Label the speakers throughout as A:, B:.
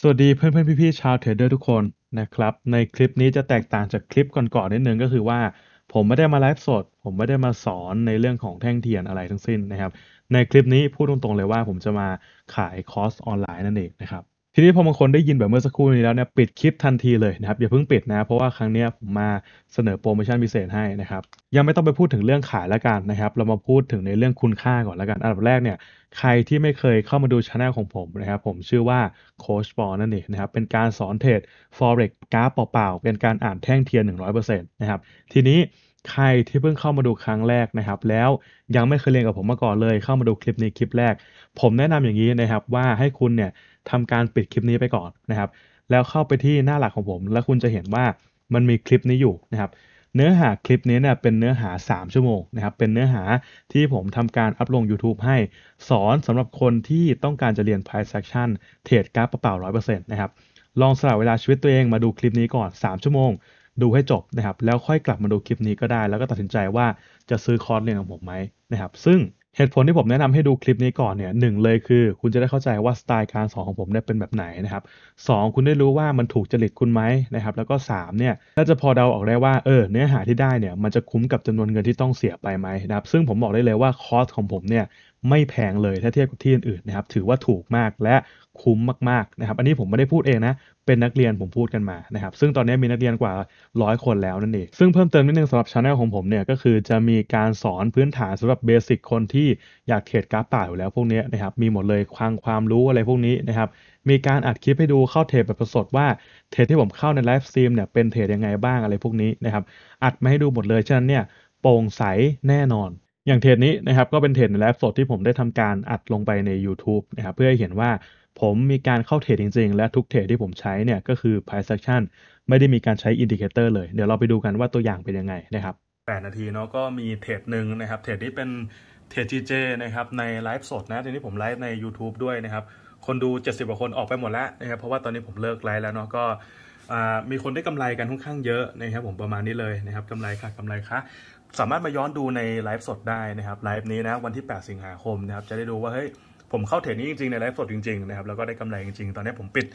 A: สวัสดีเพื่อนเพื่อนพี่ๆชาวเทรดเดอร์ทุกคนนะครับในคลิปนี้จะแตกต่างจากคลิปก่อนๆนิดนึงก็คือว่า ผมไม่ได้มาไลฟ์สด ผมไม่ได้มาสอนในเรื่องของแท่งเทียนอะไรทั้งสิ้นนะครับ ในคลิปนี้พูดตรงๆเลยว่า ผมจะมาขายคอร์สออนไลน์นั่นเองนะครับทีนี้พอบางคนได้ยินแบบเมื่อสักครู่นี้แล้วเนี่ยปิดคลิปทันทีเลยนะครับอย่าเพิ่งปิดนะ เพราะว่าครั้งนี้ผมมาเสนอโปรโมชั่นพิเศษให้นะครับยังไม่ต้องไปพูดถึงเรื่องขายแล้วกันนะครับเรามาพูดถึงในเรื่องคุณค่าก่อนแล้วกัน อันดับแรกเนี่ยใครที่ไม่เคยเข้ามาดูช anel ของผมนะครับผมชื่อว่าโคชบอลนั่นเองนะครับเป็นการสอนเทรด forex กราฟเปล่าๆ เป็นการอ่านแท่งเทียน 100%นะครับทีนี้ใครที่เพิ่งเข้ามาดูครั้งแรกนะครับแล้วยังไม่เคยเรียนกับผมมาก่อนเลย เข้ามาดูคลิปนี้คลิปแรก ผมแนะนำอย่างนี้นะครับ ว่าให้คุณเนี่ยทำการปิดคลิปนี้ไปก่อนนะครับ แล้วเข้าไปที่หน้าหลักของผม แล้วคุณจะเห็นว่ามันมีคลิปนี้อยู่นะครับเนื้อหาคลิปนี้เนี่ยเป็นเนื้อหา 3 ชั่วโมงนะครับเป็นเนื้อหาที่ผมทำการอัพลง YouTube ให้ สอนสำหรับคนที่ต้องการจะเรียน Price Action เทรดกราฟเปล่า100%นะครับลองสละเวลาชีวิตตัวเองมาดูคลิปนี้ก่อน 3 ชั่วโมงดูให้จบนะครับแล้วค่อยกลับมาดูคลิปนี้ก็ได้แล้วก็ตัดสินใจว่าจะซื้อคอร์สเรียนของผมไหมนะครับซึ่งเหตุผลที่ผมแนะนำให้ดูคลิปนี้ก่อนเนี่ยหนึ่งเลยคือ คุณจะได้เข้าใจว่าสไตล์การสอนของผมเนี่ยเป็นแบบไหนนะครับสคุณได้รู้ว่ามันถูกจริตคุณไหมนะครับแล้วก็3เนี่ยน่าจะพอเดาออกได้ว่าเออเนื้อหาที่ได้เนี่ยมันจะคุ้มกับจำนวนเงินที่ต้องเสียไปไหมนะครับซึ่งผมบอกได้เลยว่าคอร์สของผมเนี่ยไม่แพงเลยถ้าเทียบกับที่อื่นๆนะครับถือว่าถูกมากและคุ้มมากๆนะครับอันนี้ผมไม่ได้พูดเองนะ เป็นนักเรียนผมพูดกันมานะครับซึ่งตอนนี้มีนักเรียนกว่าร้อยคนแล้วนั่นเองซึ่งเพิ่มเติมนิดนึงสำหรับชาแนลของผมเนี่ยก็คือจะมีการสอนพื้นฐานสำหรับเบสิกคนที่ อยากเทรดกราฟป่าอยู่แล้วพวกนี้นะครับมีหมดเลยความความรู้อะไรพวกนี้นะครับมีการอัดคลิปให้ดูเข้าเทรดแบบสดว่า เทรดที่ผมเข้าในไลฟ์สตรีมเนี่ยเป็นเทรดยังไงบ้างอะไรพวกนี้นะครับอัดมาให้ดูหมดเลยฉะนั้นเนี่ยโปร่งใสแน่นอน อย่างเทรดนี้นะครับก็เป็นเทรดในไลฟ์สดที่ผมได้ทำการอัดลงไปใน YouTube นะครับเพื่อให้เห็นว่าผมมีการเข้าเทรดจริงๆ และทุกเทรดที่ผมใช้เนี่ยก็คือ price action ไม่ได้มีการใช้อินดิเคเตอร์เลยเดี๋ยวเราไปดูกันว่าตัวอย่างเป็นยังไงนะครับ 8 นาทีเนาะก็มีเทรดหนึ่งนะครับ เทรดนี้เป็น เทรดจีเจนะครับในไลฟ์สดนะทีนี้ผมไลฟ์ใน YouTube ด้วยนะครับ คนดู 70กว่าคนออกไปหมดแล้วนะครับ เพราะว่าตอนนี้ผมเลิกไลฟ์แล้วเนาะก็มีคนได้กำไรกันค่อนข้างเยอะนะครับผมประมาณนี้เลยนะครับกำไรค่ะกำไรค่ะสามารถมาย้อนดูในไลฟ์สดได้นะครับไลฟ์นี้นะวันที่ 8 สิงหาคมนะครับจะได้ดูว่าเฮ้ยผมเข้าเทรดนี้จริงๆในไลฟ์สดจริงๆนะครับแล้วก็ได้กำไรจริงๆตอนนี้ผมปิด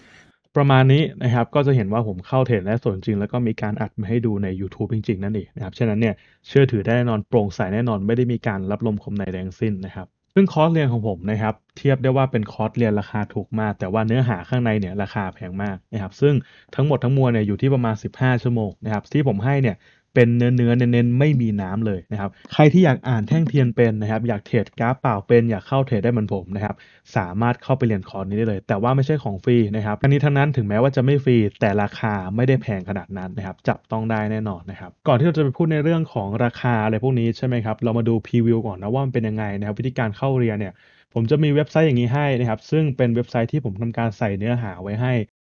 A: ประมาณนี้นะครับก็จะเห็นว่าผมเข้าเทรดและสดจริง แล้วก็มีการอัดมาให้ดูใน YouTube จริงๆนั่นเองนะครับฉะนั้นเนี่ยเชื่อถือได้แน่นอนโปร่งใสแน่นอน ไม่ได้มีการรับลมคมในแรงสิ้นนะครับซึ่งคอร์สเรียนของผมนะครับ เทียบได้ว่าเป็นคอร์สเรียนราคาถูกมากแต่ว่าเนื้อหาข้างในเนี่ยราคาแพงมากนะครับซึ่งทั้งหมดทั้งมวลเนี่ยอยู่ที่ประมาณ15ชั่วโมงนะครับที่ผมให้เนี่ยเป็นเนื้อเนื้อเน้นๆไม่มีน้ำเลยนะครับใครที่อยากอ่านแท่งเทียนเป็นนะครับอยากเทรดกราฟเปล่าเป็น อยากเข้าเทรดได้เหมือนผมนะครับสามารถเข้าไปเรียนคอร์สนี้ได้เลย แต่ว่าไม่ใช่ของฟรีนะครับทั้งนี้ทั้งนั้นถึงแม้ว่าจะไม่ฟรีแต่ราคาไม่ได้แพงขนาดนั้นนะครับจับต้องได้แน่นอนนะครับก่อนที่เราจะไปพูดในเรื่องของราคาอะไรพวกนี้ใช่ไหมครับเรามาดูพรีวิวก่อนนะว่ามันเป็นยังไงนะครับวิธีการเข้าเรียนเนี่ยผมจะมีเว็บไซต์อย่างนี้ให้นะครับซึ่งเป็นเว็บไซต์ที่ผมทำการใส่เนื้อหาไว้ให้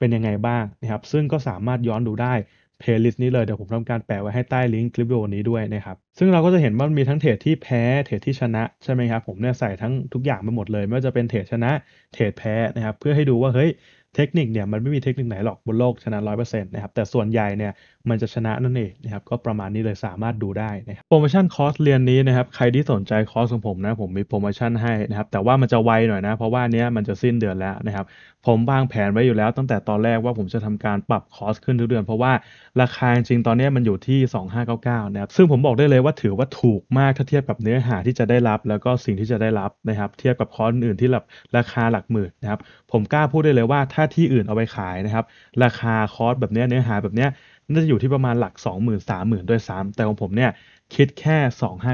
A: เป็นยังไงบ้างนะครับซึ่งก็สามารถย้อนดูได้เพลย์ลิสต์นี้เลย เดี๋ยวผมทำการแปะไว้ให้ใต้ลิงก์คลิปวิดีโอนี้ด้วยนะครับซึ่งเราก็จะเห็นว่ามีทั้งเทรดที่แพ้ เทรดที่ชนะ ใช่ไหมครับผมเนี่ยใส่ทั้งทุกอย่างไปหมดเลย ไม่ว่าจะเป็นเทรดชนะเทรดแพ้นะครับเพื่อให้ดูว่าเฮ้ยเทคนิคเนี่ยมันไม่มีเทคนิคไหนหรอก บนโลกชนะร้อยเปอร์เซ็นต์นะครับแต่ส่วนใหญ่เนี่ยมันจะชนะนั่นเองนะครับก็ประมาณนี้เลยสามารถดูได้นะครับโปรโมชั่นคอร์สเรียนนี้นะครับใครที่สนใจคอร์สของผมนะผมมีโปรโมชั่นให้นะครับแต่ว่ามันจะไวหน่อยนะเพราะว่าเนี้ยมันจะสิ้นเดือนแล้วนะครับผมวางแผนไว้อยู่แล้วตั้งแต่ตอนแรกว่าผมจะทำการปรับคอร์สขึ้นทุกเดือนเพราะว่าราคาจริงตอนนี้มันอยู่ที่ 2599นะครับซึ่งผมบอกได้เลยว่าถือว่าถูกมาก ถ้าเทียบกับเนื้อหาที่จะได้รับ แล้วก็สิ่งที่จะได้รับนะครับเทียบกับคอร์สอื่นที่แบบราคาหลักหมื่นนะครับผมกล้าพูดได้เลยว่าถ้าที่อื่นเอาไปขายนะครับราคาคอร์สแบบนี้เนื้อหาแบบนี้น่าจะอยู่ที่ประมาณหลัก 2 0 0 0 0 3 0 0 0 0 ด้วยซ้ำแต่ของผมเนี่ยคิดแค่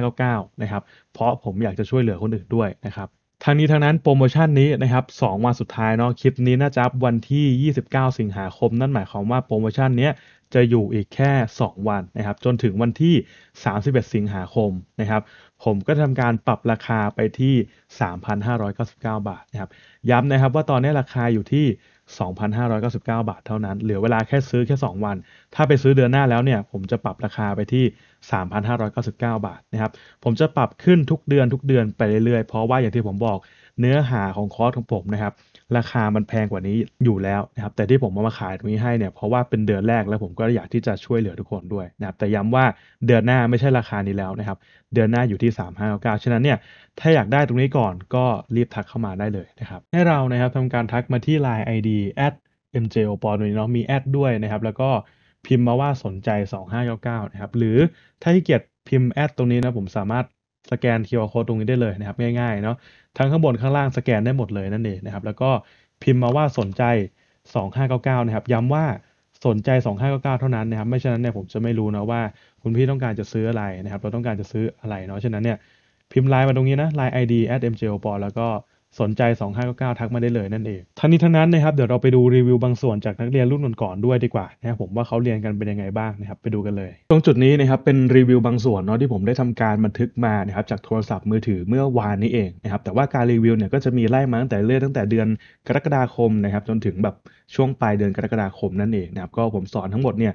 A: 2599 นะครับ เพราะผมอยากจะช่วยเหลือคนอื่นด้วยนะครับทางนี้ทางนั้นโปรโมชั่นนี้นะครับ 2 วันสุดท้ายเนาะคลิปนี้น่าจะวันที่ 29 สิงหาคม นั่นหมายความว่าโปรโมชั่นนี้จะอยู่อีกแค่ 2 วันนะครับจนถึงวันที่ 31 สิงหาคมนะครับผมก็ทำการปรับราคาไปที่ 3,599 บาทนะครับย้ำนะครับว่าตอนนี้ราคาอยู่ที่2,599 บาทเท่านั้น เหลือเวลาแค่ซื้อแค่ 2 วัน ถ้าไปซื้อเดือนหน้าแล้วเนี่ย ผมจะปรับราคาไปที่ 3,599 บาทนะครับ ผมจะปรับขึ้นทุกเดือนทุกเดือนไปเรื่อยๆ เพราะว่าอย่างที่ผมบอก เนื้อหาของคอร์สของผมนะครับราคามันแพงกว่านี้อยู่แล้วนะครับแต่ที่ผมเอามาขายตรงนี้ให้เนี่ยเพราะว่าเป็นเดือนแรกแล้วผมก็อยากที่จะช่วยเหลือทุกคนด้วยนะครับแต่ย้ำว่าเดือนหน้าไม่ใช่ราคานี้แล้วนะครับเดือนหน้าอยู่ที่ 3 5 9าฉะนั้นเนี่ยถ้าอยากได้ตรงนี้ก่อนก็รีบทักเข้ามาได้เลยนะครับให้เรานะครับทำการทักมาที่ Line ID at mjo ปอนนี้เนาะมีแอดด้วยนะครับแล้วก็พิมพ์มาว่าสนใจ 2599นะครับหรือถ้าที่เกียรติพิมพ์แอดตรงนี้นะผมสามารถสแกน QR code ตรงนี้ได้เลยนะครับง่ายๆ เนาะทั้งข้างบนข้างล่างสแกนได้หมดเลยนั่นเองนะครับแล้วก็พิมพ์มาว่าสนใจ 2599 นะครับย้ำว่าสนใจ 2599 เท่านั้นนะครับไม่ฉะนั้นเนี่ยผมจะไม่รู้นะว่า คุณพี่ต้องการจะซื้ออะไรนะครับเราต้องการจะซื้ออะไรเนาะฉะนั้นเนี่ยพิมพ์ไลน์มาตรงนี้นะไลน์ ID a mjopol แล้วก็สนใจ 2599ทักมาได้เลยนั่นเองทั้งนี้ทั้งนั้นนะครับเดี๋ยวเราไปดูรีวิวบางส่วนจากนักเรียนรุ่นก่อนๆด้วยดีกว่านะผมว่าเขาเรียนกันเป็นยังไงบ้างนะครับไปดูกันเลย ตรงจุดนี้นะครับเป็นรีวิวบางส่วนเนาะที่ผมได้ทำการบันทึกมานะครับจากโทรศัพท์มือถือเมื่อวานนี้เองนะครับแต่ว่าการรีวิวเนี่ยก็จะมีไล่มาตั้งแต่เรื่อยตั้งแต่เดือนกรกฎาคมนะครับจนถึงแบบช่วงปลายเดือนกรกฎาคมนั่นเองนะครับก็ผมสอนทั้งหมดเนี่ย